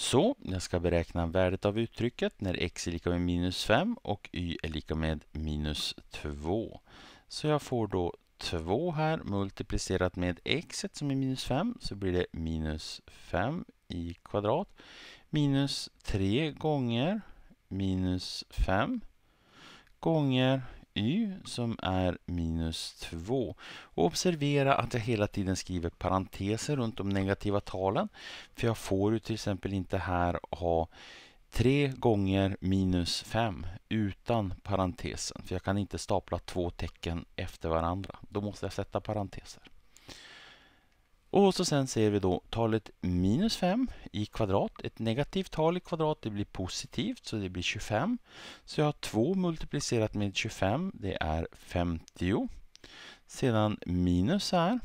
Så jag ska beräkna värdet av uttrycket när x är lika med minus 5 och y är lika med minus 2. Så jag får då 2 här multiplicerat med x som är minus 5 så blir det minus 5 i kvadrat minus 3 gånger minus 5 gånger y som är minus 2. Och observera att jag hela tiden skriver parenteser runt de negativa talen. För jag får ju till exempel inte här ha 3 gånger minus 5 utan parentesen. För jag kan inte stapla två tecken efter varandra. Då måste jag sätta parenteser. Och så sen ser vi då talet minus 5 i kvadrat. Ett negativt tal i kvadrat det blir positivt så det blir 25. Så jag har 2 multiplicerat med 25 det är 50. Sedan minus här.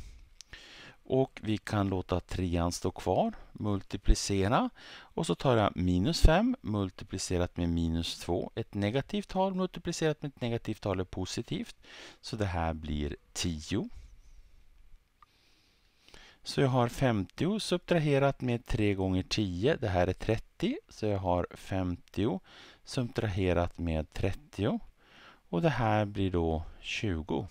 Och vi kan låta trean stå kvar, multiplicera. Och så tar jag minus 5 multiplicerat med minus 2. Ett negativt tal multiplicerat med ett negativt tal är positivt. Så det här blir 10. Så jag har 50 subtraherat med 3 gånger 10. Det här är 30. Så jag har 50 subtraherat med 30. Och det här blir då 20.